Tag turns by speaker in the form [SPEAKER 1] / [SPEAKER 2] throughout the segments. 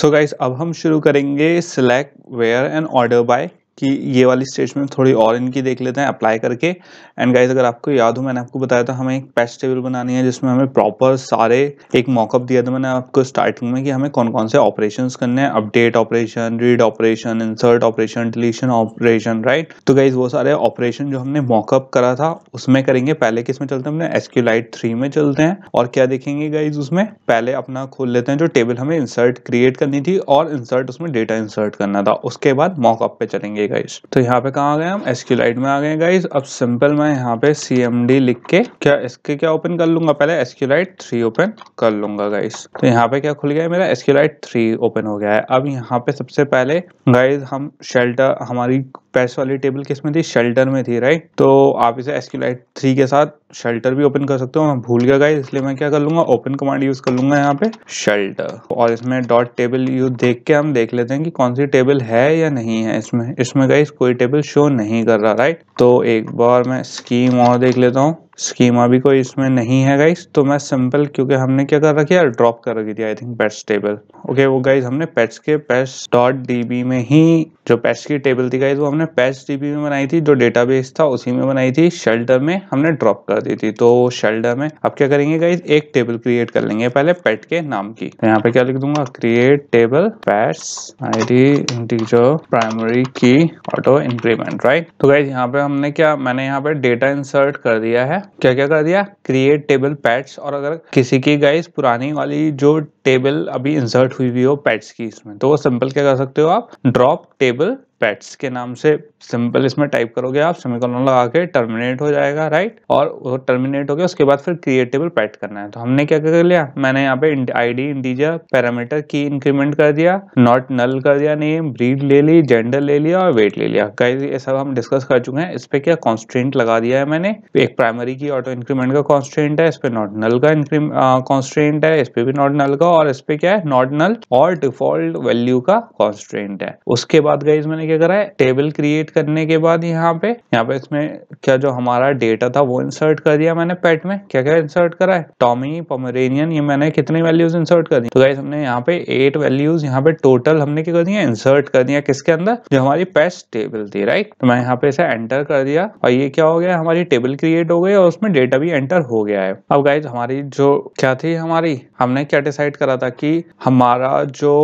[SPEAKER 1] so guys अब हम शुरू करेंगे select where and order by कि ये वाली स्टेज में थोड़ी और इनकी देख लेते हैं अप्लाई करके एंड गाइज अगर आपको याद हो मैंने आपको बताया था हमें एक पैच टेबल बनानी है जिसमें हमें प्रॉपर सारे एक मॉकअप दिया था मैंने आपको स्टार्टिंग में कि हमें कौन कौन से ऑपरेशन करने हैं update operation read operation insert operation deletion operation right तो गाइज वो सारे ऑपरेशन जो हमने मॉकअप करा था उसमें करेंगे पहले किस में चलते हैं हमने एसक्यूलाइट थ्री में चलते हैं और क्या देखेंगे गाइज उसमें पहले अपना खोल लेते हैं जो टेबल हमें इंसर्ट क्रिएट करनी थी और इंसर्ट उसमें डेटा इंसर्ट करना था उसके बाद मॉकअप पे चलेंगे गाइज तो यहाँ पे कहा आ गए हम एसक्यूलाइट में आ गए गाइज अब सिंपल मैं यहाँ पे सी लिख के क्या इसके क्या ओपन कर लूंगा पहले एसक्यूलाइट थ्री ओपन कर लूंगा गाइज तो यहाँ पे क्या खुल गया है मेरा एसक्यूलाइट थ्री ओपन हो गया है अब यहाँ पे सबसे पहले गाइज हम शेल्टर हमारी पैस वाली टेबल किस में थी शेल्टर में थी राइट तो आप इसे एसक्यूलाइट थ्री के साथ शेल्टर भी ओपन कर सकते हो मैं भूल गया गाइस इसलिए मैं क्या कर लूंगा ओपन कमांड यूज कर लूंगा यहाँ पे शेल्टर और इसमें डॉट टेबल यूज देख के हम देख लेते हैं कि कौन सी टेबल है या नहीं है इसमें इसमें गाइस कोई टेबल शो नहीं कर रहा राइट तो एक बार मैं स्कीम और देख लेता हूँ स्कीमा भी कोई इसमें नहीं है गाइस तो मैं सिंपल क्योंकि हमने क्या कर रखी है ड्रॉप कर रखी थी I think pets table okay वो गाइस हमने पैच के पेट्स डॉट डीबी में ही जो पेट्स की टेबल थी गाइस वो हमने पैच डीबी में बनाई थी जो डेटाबेस था उसी में बनाई थी शेल्टर में हमने ड्रॉप कर दी थी तो शेल्टर में अब क्या करेंगे गाइज एक टेबल क्रिएट कर लेंगे पहले पेट के नाम की तो यहाँ पे क्या लिख दूंगा create table pets I D जो primary key auto increment right तो गाइज यहाँ पे हमने क्या मैंने यहाँ पे डेटा इंसर्ट कर दिया है क्या क्या कर दिया क्रिएट टेबल पैड्स और अगर किसी की गाइस पुरानी वाली जो टेबल अभी इंसर्ट हुई हुई हो पैड्स की इसमें तो वो सिंपल क्या कर सकते हो आप ड्रॉप टेबल पेट्स के नाम से सिंपल इसमें टाइप करोगे आप सेमिकोलन लगा के टर्मिनेट हो जाएगा राइट और वो टर्मिनेट हो गया उसके बाद फिर क्रिएटेबल पेट करना है तो हमने क्या कर लिया मैंने यहाँ पे आईडी इंटीजर पैरामीटर की इंक्रीमेंट कर दिया नॉट नल कर दिया नेम ब्रीड ले ली जेंडर ले लिया और वेट ले लिया कई ये सब हम डिस्कस कर चुके हैं इस पे क्या कॉन्स्टेंट लगा दिया है मैंने एक प्राइमरी की ऑटो इंक्रीमेंट का कॉन्स्टेंट है इस पे नॉट नल का कॉन्स्टेंट है इस पे भी नॉट नल का और इस पे क्या है नॉट नल और डिफॉल्ट वैल्यू का कॉन्स्टेंट है उसके बाद गई मैंने क्या करा है टेबल क्रिएट करने के बाद यहाँ पे यहाँ पे इसमें क्या जो हमारा डेटा था वो इंसर्ट कर दिया मैंने पेट में क्या क्या इंसर्ट करा है टॉमी पमरेनियन ये मैंने कितनी वैल्यूज इंसर्ट कर दी तो गाइस हमने यहाँ पे एट वैल्यूज यहाँ पे टोटल हमने क्या कर दिया इंसर्ट कर दिया किसके अंदर जो हमारी पेस्ट टेबल थी राइट तो मैं यहाँ पे इसे एंटर कर दिया और ये क्या हो गया हमारी टेबल क्रिएट हो गई और उसमें डेटा भी एंटर हो गया है अब गाइज हमारी जो क्या थी हमारी हमने क्या डिसाइड करा था कि हमारा जो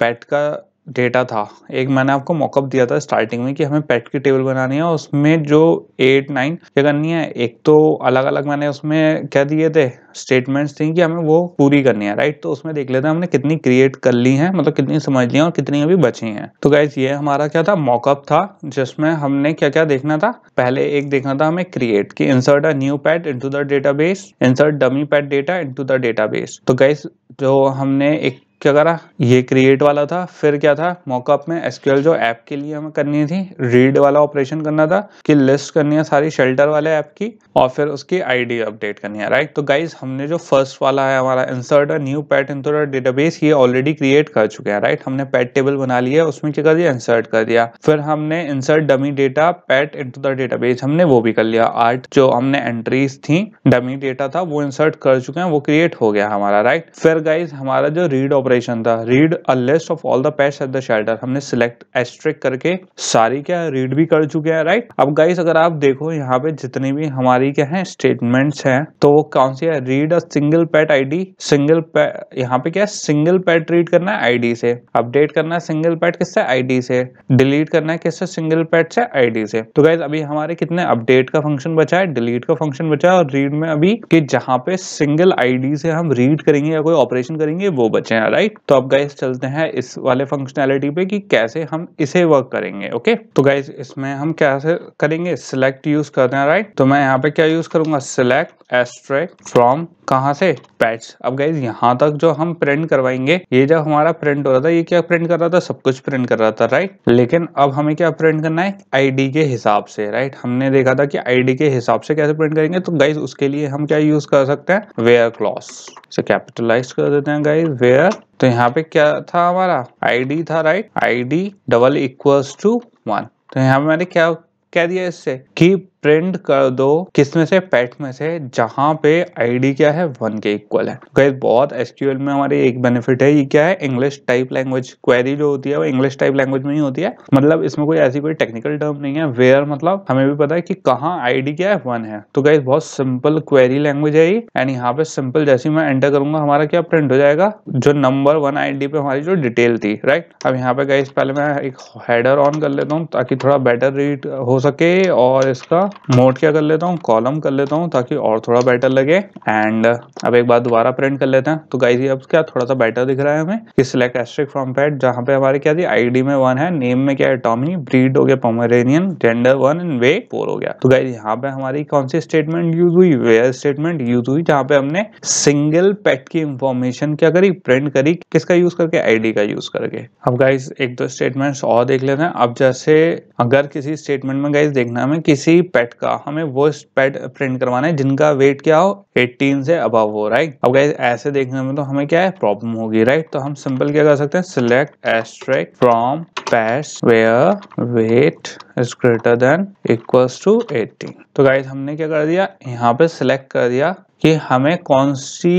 [SPEAKER 1] पेट का डेटा था एक मैंने आपको मॉकअप दिया था स्टार्टिंग में कि हमें पेट की टेबल बनानी है उसमें जो एट नाइन क्या करनी है एक तो अलग अलग मैंने उसमें क्या दिए थे स्टेटमेंट्स थी कि हमें वो पूरी करनी है राइट तो उसमें देख लेते हैं हमने कितनी क्रिएट कर ली है मतलब कितनी समझ ली है और कितनी अभी बची हैं तो गाइज ये हमारा क्या था मॉकअप था जिसमें हमने क्या क्या देखना था पहले एक देखना था हमें क्रिएट कि insert a new pet into the database insert dummy pet data into the database तो गाइज जो हमने एक क्या करा ये क्रिएट वाला था फिर क्या था मॉकअप में एसक्यूएल जो ऐप के लिए हमें करनी थी रीड वाला ऑपरेशन करना था कि लिस्ट करनी है सारी शेल्टर वाले ऐप की और फिर उसकी आईडी अपडेट करनी है राइट तो गाइज हमने जो फर्स्ट वाला है हमारा insert a new pet in database ये ऑलरेडी क्रिएट कर चुके हैं राइट हमने पैट टेबल बना लिया उसमें क्या कर दिया इंसर्ट कर दिया फिर हमने insert dummy data pet in the database हमने वो भी कर लिया आर्ट जो हमने एंट्रीज थी डमी डेटा था वो इंसर्ट कर चुके हैं वो क्रिएट हो गया हमारा राइट फिर गाइज हमारा जो रीड ऑपरेशन ऑपरेशन था read a list of all the pets at the shelter हमने सिलेक्ट एस्ट्रिक करके सारी क्या रीड भी कर चुके हैं राइट अब गाइस अगर आप देखो यहाँ पे जितने भी हमारी क्या है स्टेटमेंट्स हैं तो वो कौन सी है read a single pet ID single pet यहाँ पे क्या है सिंगल पेट रीड करना है आईडी से अपडेट करना है सिंगल पेट किससे आईडी से डिलीट करना है किससे सिंगल पेट से आईडी से तो गाइज अभी हमारे कितने अपडेट का फंक्शन बचा है डिलीट का फंक्शन बचा है और रीड में अभी कि जहाँ पे सिंगल आईडी से हम रीड करेंगे या कोई ऑपरेशन करेंगे वो बचे हैं राइट राइट तो अब गाइज चलते हैं इस वाले फंक्शनैलिटी पे कि कैसे हम इसे वर्क करेंगे ओके तो गाइज इसमें हम कैसे करेंगे सिलेक्ट यूज करते हैं राइट तो मैं यहाँ पे क्या यूज करूंगा सिलेक्ट एस्ट्रेक्ट फ्रॉम कहाँ से पैच अब गाइज यहाँ तक जो हम प्रिंट करवाएंगे ये जब हमारा प्रिंट हो रहा था ये क्या प्रिंट कर रहा था सब कुछ प्रिंट कर रहा था राइट लेकिन अब हमें क्या प्रिंट करना है आईडी के हिसाब से राइट हमने देखा था कि आईडी के हिसाब से कैसे प्रिंट करेंगे तो गाइज उसके लिए हम क्या यूज कर सकते हैं वेयर क्लॉस कैपिटलाइज कर देते हैं गाइज वेयर तो यहाँ पे क्या था हमारा आईडी था right ID double equals to one तो यहाँ पे मैंने क्या कह दिया इससे कि प्रिंट कर दो किस में से पैट में से जहां पे आईडी क्या है वन के इक्वल है गैस बहुत एसक्यूएल में हमारी एक बेनिफिट है ये क्या है इंग्लिश टाइप लैंग्वेज क्वेरी जो होती है वो इंग्लिश टाइप लैंग्वेज में ही होती है मतलब इसमें कोई ऐसी कोई टेक्निकल टर्म नहीं है वेयर मतलब हमें भी पता है की कहाँ आई क्या है वन है तो गैस बहुत सिंपल क्वेरी लैंग्वेज है ये एंड यहाँ पे सिंपल जैसे मैं एंटर करूंगा हमारा क्या प्रिंट हो जाएगा जो नंबर वन आई पे हमारी जो डिटेल थी राइट अब यहाँ पे गैस पहले मैं एक हेडर ऑन कर लेता हूँ ताकि थोड़ा बेटर रीड हो सके और इसका मोड क्या कर लेता हूँ कॉलम कर लेता हूँ ताकि और थोड़ा बेटर लगे एंड अब एक बार दोबारा प्रिंट कर लेते हैं तो गाइज ये अब क्या थोड़ा सा बेटर दिख रहा है हमें कि सिलेक्ट एस्ट्रिक फ्रॉम पैड जहाँ पे हमारे क्या थी आईडी में वन है नेम में क्या है टॉमी ब्रीड हो गया Pomeranian gender one and weight four हो गया तो गाइज यहाँ पे हमारी कौन सी स्टेटमेंट यूज हुई वेयर स्टेटमेंट यूज हुई जहाँ पे हमने सिंगल पेट की इंफॉर्मेशन क्या करी प्रिंट करी किसका यूज करके आईडी का यूज करके अब गाइज एक दो स्टेटमेंट और देख लेते हैं अब जैसे अगर किसी स्टेटमेंट में गाइज देखना हमें किसी पैट का हमें वो पैट प्रिंट करवाना है जिनका वेट क्या हो 18 से अबव हो राइट अब गाइज ऐसे देखने में तो हमें क्या है प्रॉब्लम होगी राइट तो हम सिंपल क्या कर सकते हैं select asterisk from pets where weight is greater than equals to 18 तो गाइज हमने क्या कर दिया यहाँ पे सिलेक्ट कर दिया कि हमें कौन सी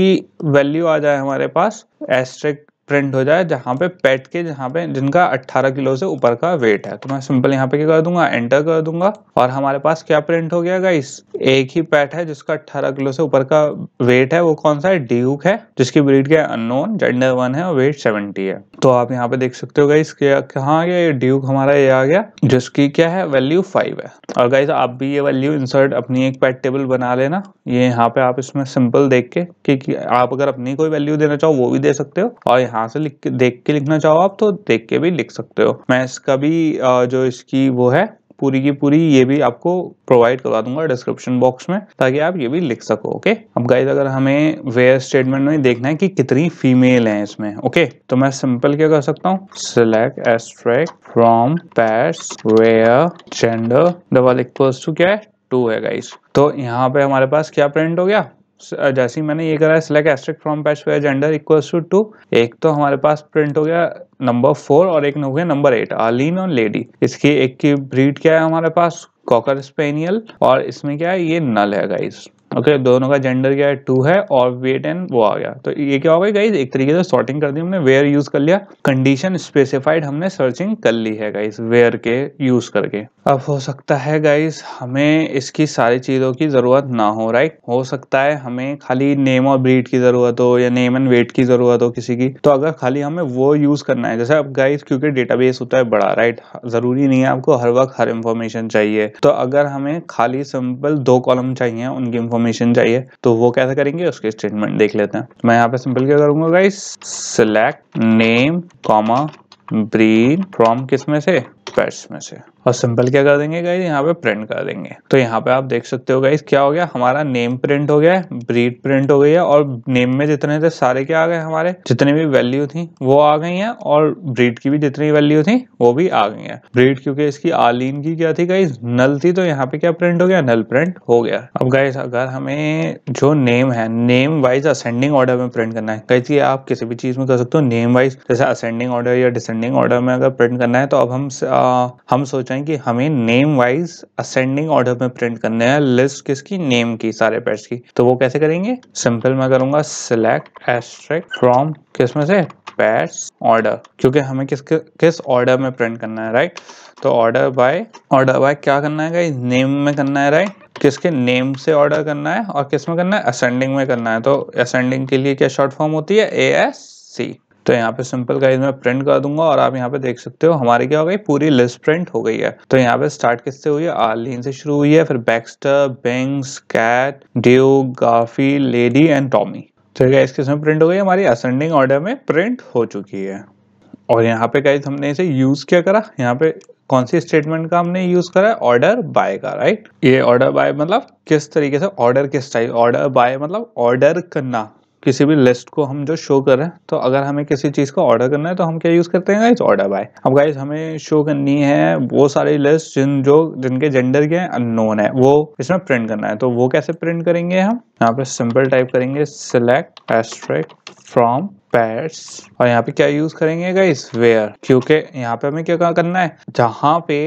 [SPEAKER 1] वैल्यू आ जाए हमारे पास एस्ट्रेक प्रिंट हो जाए जहाँ पे पेट के जहाँ पे जिनका 18 किलो से ऊपर का वेट है तो मैं सिंपल यहाँ पे क्या कर दूंगा एंटर कर दूंगा और हमारे पास क्या प्रिंट हो गया गाइस एक ही पेट है जिसका 18 किलो से ऊपर का वेट है वो कौन सा है ड्यूक है जिसकी ब्रीड क्या है अननोन जेंडर वन है और वेट सेवेंटी है तो आप यहाँ पे देख सकते हो गाइस कहाँ गया ये ड्यूक हमारा ये आ गया जिसकी क्या है वैल्यू फाइव है और गाइस आप भी ये वैल्यू इंसर्ट अपनी एक पेट टेबल बना लेना ये यहाँ पे आप इसमें सिंपल देख के आप अगर अपनी कोई वैल्यू देना चाहो वो भी दे सकते हो और यहाँ यहाँ से लिख के देख के लिखना चाहो आप तो देख के भी लिख सकते हो मैं इसका भी जो इसकी वो है पूरी की पूरी ये भी आपको प्रोवाइड करवा दूंगा डिस्क्रिप्शन बॉक्स में ताकि आप ये भी लिख सको ओके अब गाइज अगर हमें वेयर स्टेटमेंट में देखना है कि कितनी फीमेल हैं इसमें ओके तो मैं सिंपल क्या कर सकता हूँ select asterisk from pets where gender double equals to क्या है टू है गाइस तो यहाँ पे हमारे पास क्या प्रिंट हो गया Uh, जैसे मैंने ये करा select asterisk from pets where gender equals to two एक तो हमारे पास प्रिंट हो गया नंबर फोर और एक हो गया नंबर एट आलिन और लेडी इसकी एक की ब्रीड क्या है हमारे पास कॉकर स्पेनियल और इसमें क्या है ये नल है गाइस ओके okay, दोनों का जेंडर क्या है टू है और वेट एंड वो आ गया तो ये क्या हो गया गाइज एक तरीके से सॉर्टिंग कर दी हमने वेयर यूज कर लिया कंडीशन स्पेसिफाइड हमने सर्चिंग कर ली है गाइज वेयर के यूज करके अब हो सकता है गाइज हमें इसकी सारी चीजों की जरूरत ना हो राइट हो सकता है हमें खाली नेम और ब्रीड की जरूरत हो या नेम एंड वेट की जरूरत हो किसी की तो अगर खाली हमें वो यूज करना है जैसे अब गाइज क्योंकि डेटा होता है बड़ा राइट जरूरी नहीं है आपको हर वक्त हर इंफॉर्मेशन चाहिए तो अगर हमें खाली सिंपल दो कॉलम चाहिए उनकी इंफॉर्मेशन इन्फॉर्मेशन चाहिए तो वो कैसे करेंगे उसके स्टेटमेंट देख लेते हैं मैं यहाँ पे सिंपल क्या करूंगा guys select name comma breed from किस में से पेट्स में से और सिंपल क्या कर देंगे गाइज यहाँ पे प्रिंट कर देंगे तो यहाँ पे आप देख सकते हो गाइज क्या हो गया हमारा नेम प्रिंट हो गया है ब्रीड प्रिंट हो गई है और नेम में जितने थे सारे क्या आ गए हमारे जितने भी वैल्यू थी वो आ गई है और ब्रीड की भी जितनी वैल्यू थी वो भी आ गई है ब्रीड क्योंकि इसकी आलिन की क्या थी गाइज नल थी तो यहाँ पे क्या प्रिंट हो गया नल प्रिंट हो गया अब गाइज अगर हमें जो नेम है नेम वाइज असेंडिंग ऑर्डर में प्रिंट करना है गाइज ये आप किसी भी चीज में कर सकते हो नेम वाइज जैसे असेंडिंग ऑर्डर या डिसेंडिंग ऑर्डर में अगर प्रिंट करना है तो अब हम हम सोचें हैं कि हमें नेम वाइज असेंडिंग ऑर्डर में प्रिंट करने हैं लिस्ट किसकी नेम की सारे पेट्स की तो वो कैसे करेंगे सिंपल मैं करूंगा सिलेक्ट एस्ट्रिक फ्रॉम किसमें से पेट्स ऑर्डर क्योंकि हमें किस किस ऑर्डर में प्रिंट करना है राइट तो ऑर्डर बाय ऑर्डर बाय क्या करना है नेम में करना है राइट किसके नेम से ऑर्डर करना है और किस में करना है असेंडिंग में करना है तो असेंडिंग के लिए क्या शॉर्ट फॉर्म होती है ए एस सी तो यहाँ पे सिंपल गाइज मैं प्रिंट कर दूंगा और आप यहाँ पे देख सकते हो हमारी क्या हो गई पूरी लिस्ट प्रिंट हो गई है तो यहाँ पे स्टार्ट किससे हुई है आर्लिन से शुरू हुई है फिर Baxter Bangs Cat Dew Goofy Lady and Tommy तो गाइज किसमें प्रिंट हो गई हमारी असेंडिंग ऑर्डर में प्रिंट हो चुकी है और यहाँ पे गाइज हमने इसे यूज क्या करा यहाँ पे कौन सी स्टेटमेंट का हमने यूज करा है ऑर्डर बाय का राइट ये ऑर्डर बाय मतलब किस तरीके से ऑर्डर किस टाइप ऑर्डर बाय मतलब ऑर्डर करना किसी भी लिस्ट को हम जो शो कर रहे हैं तो अगर हमें किसी चीज़ को ऑर्डर करना है तो हम क्या यूज़ करते हैं गाइज ऑर्डर बाय अब गाइज हमें शो करनी है वो सारी लिस्ट जिन जो जिनके जेंडर के अननोन है वो इसमें प्रिंट करना है तो वो कैसे प्रिंट करेंगे हम यहाँ पे सिंपल टाइप करेंगे सिलेक्ट एस्ट्रिक फ्रॉम पैट्स और यहाँ पे क्या यूज करेंगे गाइस वेयर क्योंकि यहाँ पे हमें क्या करना है जहाँ पे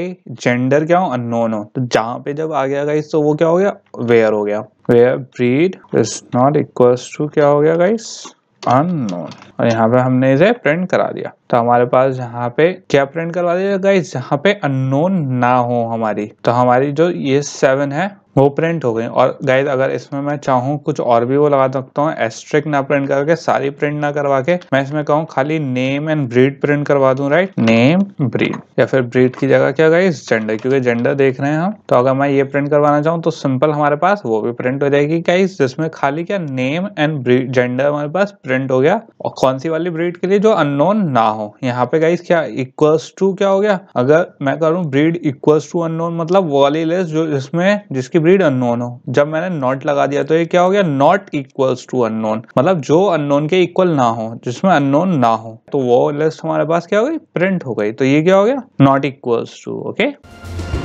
[SPEAKER 1] जेंडर क्या हो अननोन हो तो जहाँ पे जब आ गया गाइस तो वो क्या हो गया वेयर हो गया where breed is not equals to क्या हो गया गाइस अननोन और यहाँ पे हमने इसे प्रिंट करा दिया तो हमारे पास यहाँ पे क्या प्रिंट करवा दिया गाइस जहाँ पे अननोन ना हो हमारी तो हमारी जो ये सेवन है वो प्रिंट हो गई और गाइज अगर इसमें मैं चाहूँ कुछ और भी वो लगा सकता हूँ एस्ट्रिक ना प्रिंट करके सारी प्रिंट ना करवा के मैं इसमें कहूँ खाली नेम एंड ब्रीड प्रिंट करवा दूँ राइट नेम ब्रीड या फिर ब्रीड की जगह क्या गाइज जेंडर क्योंकि जेंडर देख रहे हैं हम तो अगर मैं ये प्रिंट करवाना चाहूँ तो सिंपल हमारे पास वो भी प्रिंट हो जाएगी गाइज जिसमें खाली क्या नेम एंड ब्रीड जेंडर हमारे पास प्रिंट हो गया और कौन सी वाली ब्रीड के लिए जो अननोन ना हो यहाँ पे गाइज क्या इक्वल्स टू क्या हो गया अगर मैं करूँ ब्रीड इक्वल्स टू अननोन मतलब वो वाली लिस्ट जो जिसमें जिसकी की ब्रीड अनोन हो जब मैंने नॉट लगा दिया तो ये क्या हो गया नॉट इक्वल्स टू अनोन मतलब जो अनोन के इक्वल ना हो जिसमें अनोन ना हो तो वो लिस्ट हमारे पास क्या हो गई प्रिंट हो गई तो ये क्या हो गया नॉट इक्वल्स टू ओके